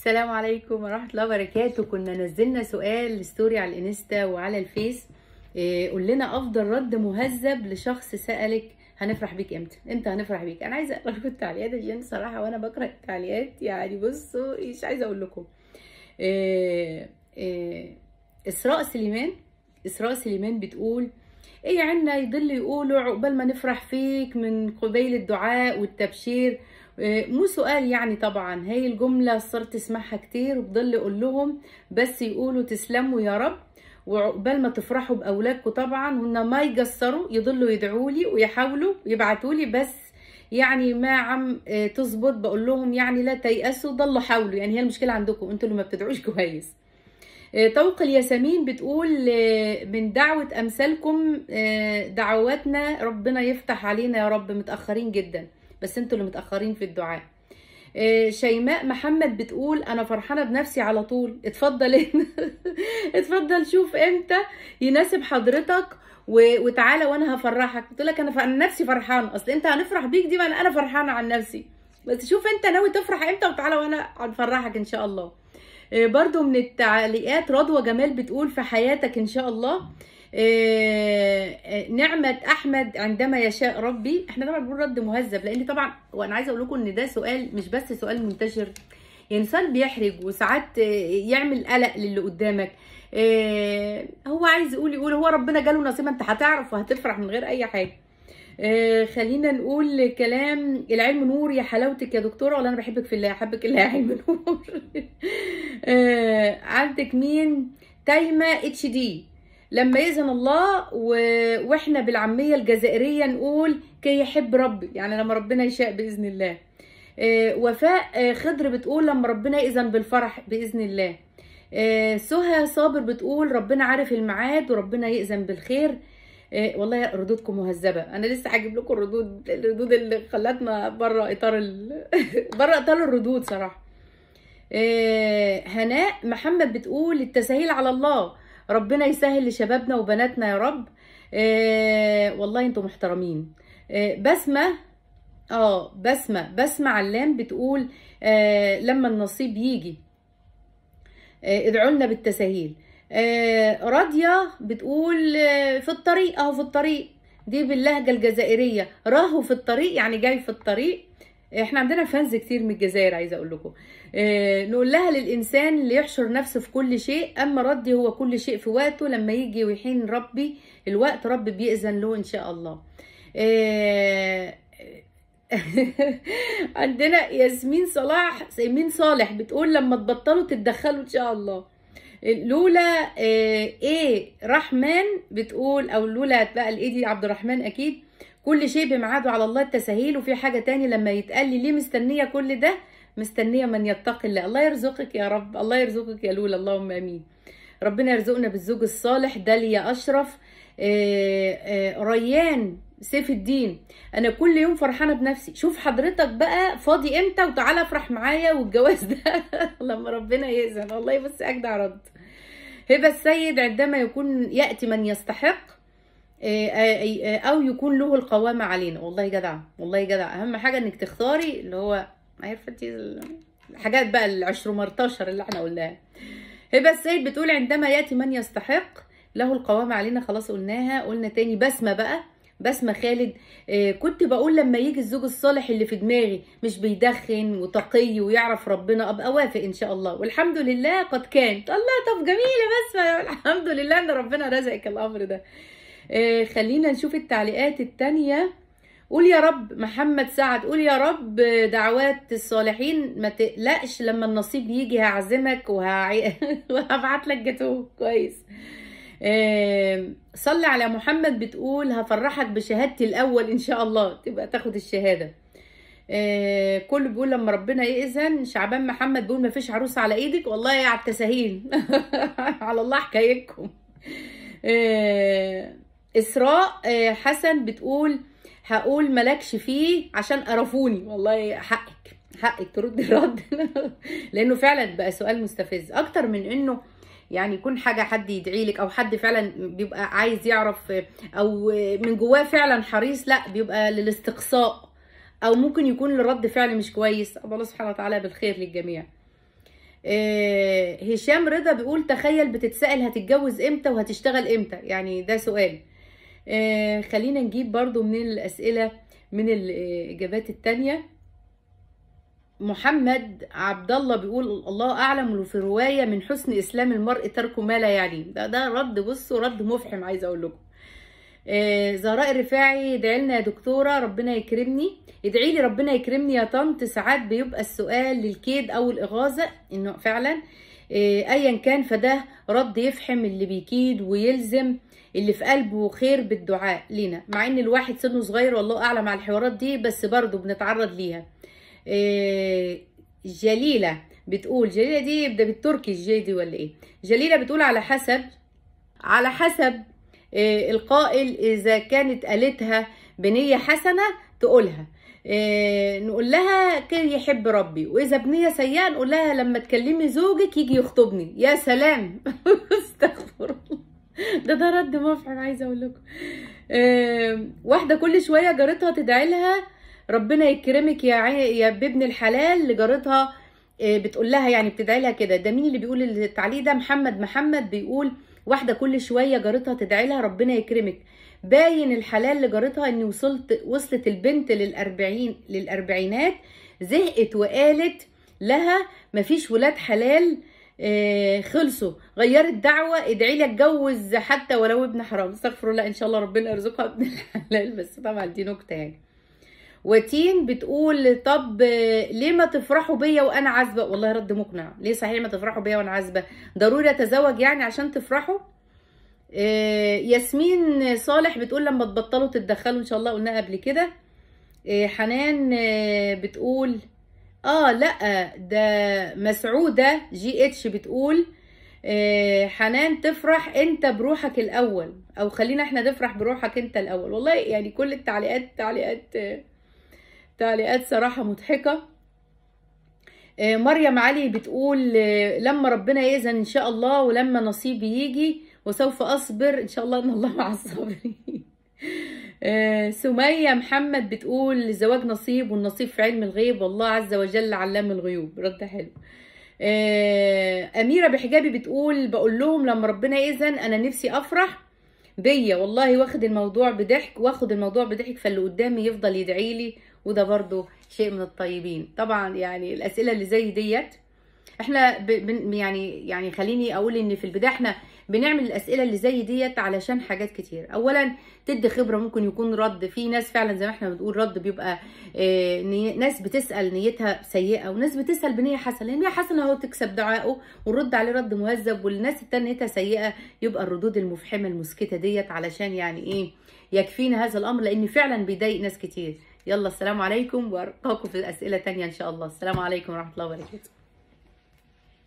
السلام عليكم ورحمه الله وبركاته كنا نزلنا سؤال ستوري على الانستا وعلى الفيس إيه قول لنا افضل رد مهذب لشخص سالك هنفرح بيك امتى امتى هنفرح بيك انا عايزه اقرا لكم التعليقات عشان صراحه وانا بقرا التعليقات يعني بصوا مش عايزه اقول لكم إيه إيه اسراء سليمان اسراء سليمان بتقول ايه عنا يضل يقولوا عقبال ما نفرح فيك من قبيل الدعاء والتبشير آه، مو سؤال يعني طبعا هاي الجملة صرت اسمعها كتير وبضل اقول لهم بس يقولوا تسلموا يا رب وعقبال ما تفرحوا باولادكم طبعا وان ما يقصروا يضلوا يدعوا لي ويحاولوا يبعتوا لي بس يعني ما عم آه، تظبط بقول لهم يعني لا تيأسوا ضلوا حاولوا يعني هي المشكلة عندكم انتوا اللي ما بتدعوش كويس آه، طوق الياسمين بتقول من دعوة أمثالكم دعواتنا ربنا يفتح علينا يا رب متأخرين جداً بس انتوا اللي متاخرين في الدعاء إيه، شيماء محمد بتقول انا فرحانه بنفسي على طول اتفضل إيه؟ اتفضل شوف امتى يناسب حضرتك وتعالى وانا هفرحك قلت لك انا عن نفسي فرحان اصل انت هنفرح بيك دي ما انا فرحانه عن نفسي بس شوف انت ناوي تفرح امتى وتعالى وانا هنفرحك ان شاء الله إيه، برضو من التعليقات رضوى جمال بتقول في حياتك ان شاء الله آه، آه، نعمه احمد عندما يشاء ربي احنا طبعا بنقول رد مهذب لان طبعا وانا عايزه اقول لكم ان ده سؤال مش بس سؤال منتشر يعني انسان بيحرج وساعات آه، يعمل قلق للي قدامك هو عايز يقول يقول هو ربنا جاله نصيبه انت هتعرف وهتفرح من غير اي حاجه خلينا نقول كلام العلم نور يا حلاوتك يا دكتوره ولا انا بحبك في الله احبك الله يا علم نور عندك مين تايمه اتش دي لما يأذن الله و... واحنا بالعاميه الجزائريه نقول كي يحب ربي يعني لما ربنا يشاء باذن الله آه، وفاء آه، خضر بتقول لما ربنا يأذن بالفرح باذن الله آه، سهى صابر بتقول ربنا عارف الميعاد وربنا يأذن بالخير والله ردودكم مهذبه انا لسه هجيب لكم الردود الردود اللي خلتنا بره اطار ال... بره اطار الردود صراحه هناء محمد بتقول التسهيل على الله ربنا يسهل لشبابنا وبناتنا يا رب آه والله انتم محترمين آه بسمه اه بسمه بسمه علام بتقول آه لما النصيب يجي آه ادعوا لنا بالتساهيل آه راضيه بتقول آه في الطريق اهو في الطريق دي باللهجه الجزائريه راهو في الطريق يعني جاي في الطريق احنا عندنا فانز كتير من الجزائر عايزه اقول لكم إيه نقول لها للانسان يحشر نفسه في كل شيء اما ردي هو كل شيء في وقته لما يجي ويحين ربي الوقت ربي بيأذن له ان شاء الله إيه عندنا ياسمين صلاح ياسمين صالح بتقول لما تبطلوا تتدخلوا ان شاء الله لولا آه، ايه رحمن بتقول او لولا بقى الايه دي عبد الرحمن اكيد كل شيء بميعاده على الله التساهيل وفي حاجه تاني لما يتقال لي ليه مستنيه كل ده مستنيه من يتقي الله الله يرزقك يا رب الله يرزقك يا لولا اللهم امين ربنا يرزقنا بالزوج الصالح داليا اشرف آه، آه، ريان سيف الدين انا كل يوم فرحانه بنفسي شوف حضرتك بقى فاضي امتى وتعالى افرح معايا والجواز ده لما ربنا يأذن والله بص اجدع رد هبه السيد عندما يكون ياتي من يستحق او يكون له القوامه علينا والله جدع والله جدع اهم حاجه انك تختاري اللي هو عارفه الحاجات بقى العشرمرتاشر اللي احنا قلناها هبه السيد بتقول عندما ياتي من يستحق له القوامه علينا خلاص قلناها قلنا تاني بسمه بقى بسمة خالد كنت بقول لما يجي الزوج الصالح اللي في دماغي مش بيدخن وتقي ويعرف ربنا ابقى وافق ان شاء الله والحمد لله قد كان الله طب جميله بسمة الحمد لله ان ربنا رزقك الامر ده آه، خلينا نشوف التعليقات التانية قول يا رب محمد سعد قول يا رب دعوات الصالحين ما تقلقش لما النصيب يجي هعزمك وهبعت لك جاتوه كويس آه، صلي على محمد بتقول هفرحك بشهادتي الاول ان شاء الله تبقى تاخد الشهاده آه، كله بيقول لما ربنا يأذن شعبان محمد بيقول مفيش عروس على ايدك والله يا على التساهيل على الله حكايتكم اسراء آه، حسن بتقول هقول مالكش فيه عشان قرفوني والله حقك حقك ترد الرد لانه فعلا بقى سؤال مستفز اكتر من انه يعني يكون حاجه حد يدعي لك او حد فعلا بيبقى عايز يعرف او من جواه فعلا حريص لا بيبقى للاستقصاء او ممكن يكون لرد فعل مش كويس الله سبحانه وتعالى بالخير للجميع آه، هشام رضا بيقول تخيل بتتسأل هتتجوز امتى وهتشتغل امتى يعني ده سؤال آه، خلينا نجيب برضو من الأسئلة من الإجابات التانية محمد عبد الله بيقول الله اعلم في روايه من حسن اسلام المرء تركه ما لا يعني ده ده رد بصوا رد مفحم عايزه اقول لكم آه زهراء الرفاعي ادعي لنا يا دكتوره ربنا يكرمني ادعي لي ربنا يكرمني يا طنط ساعات بيبقى السؤال للكيد او الاغاظه انه فعلا آه إيه، ايا كان فده رد يفحم اللي بيكيد ويلزم اللي في قلبه خير بالدعاء لينا مع ان الواحد سنه صغير والله اعلم على الحوارات دي بس برضه بنتعرض ليها إيه، جليله بتقول جليله دي يبدا بالتركي الجي دي ولا ايه جليله بتقول على حسب على حسب إيه، القائل اذا كانت قالتها بنيه حسنه تقولها آه، نقول لها كان يحب ربي واذا بنيه سيئه نقول لها لما تكلمي زوجك يجي يخطبني يا سلام استغفر الله ده ده رد مفعم عايزه اقول لكم آه، واحده كل شويه جارتها تدعي لها ربنا يكرمك يا يا بابن الحلال لجارتها آه، بتقول لها يعني بتدعي لها كده ده مين اللي بيقول التعليق ده محمد محمد بيقول واحده كل شويه جارتها تدعي لها ربنا يكرمك باين الحلال لجارتها اني وصلت وصلت البنت للأربعين للأربعينات زهقت وقالت لها مفيش ولاد حلال آه خلصوا غيرت دعوه ادعي لي اتجوز حتى ولو ابن حرام استغفر الله ان شاء الله ربنا يرزقها ابن الحلال بس طبعا دي نكته يعني وتين بتقول طب آه، ليه ما تفرحوا بيا وانا عازبه والله رد مقنع ليه صحيح ما تفرحوا بيا وانا عازبه ضروري اتزوج يعني عشان تفرحوا آه، ياسمين صالح بتقول لما تبطلوا تتدخلوا ان شاء الله قلناها قبل كده آه، حنان آه، بتقول اه لا ده مسعوده جي اتش بتقول حنان تفرح انت بروحك الاول او خلينا احنا نفرح بروحك انت الاول والله يعني كل التعليقات تعليقات تعليقات صراحه مضحكه مريم علي بتقول لما ربنا يأذن ان شاء الله ولما نصيبي يجي وسوف أصبر إن شاء الله إن الله مع الصابرين آه، سمية محمد بتقول الزواج نصيب والنصيب في علم الغيب والله عز وجل علام الغيوب رد حلو آه، أميرة بحجابي بتقول بقول لهم لما ربنا إذن أنا نفسي أفرح بيا والله واخد الموضوع بضحك واخد الموضوع بضحك فاللي قدامي يفضل يدعي لي وده برضو شيء من الطيبين طبعا يعني الأسئلة اللي زي ديت احنا يعني يعني خليني اقول ان في البدايه احنا بنعمل الاسئله اللي زي ديت علشان حاجات كتير اولا تدي خبره ممكن يكون رد في ناس فعلا زي ما احنا بنقول رد بيبقى إيه ناس بتسال نيتها سيئه وناس بتسال بنيه حسنه لان نيه حسنه هو تكسب دعائه ونرد عليه رد مهذب والناس التانيه نيتها سيئه يبقى الردود المفحمه المسكته ديت علشان يعني ايه يكفينا هذا الامر لان فعلا بيضايق ناس كتير يلا السلام عليكم وارقاكم في الاسئله تانية ان شاء الله السلام عليكم ورحمه الله وبركاته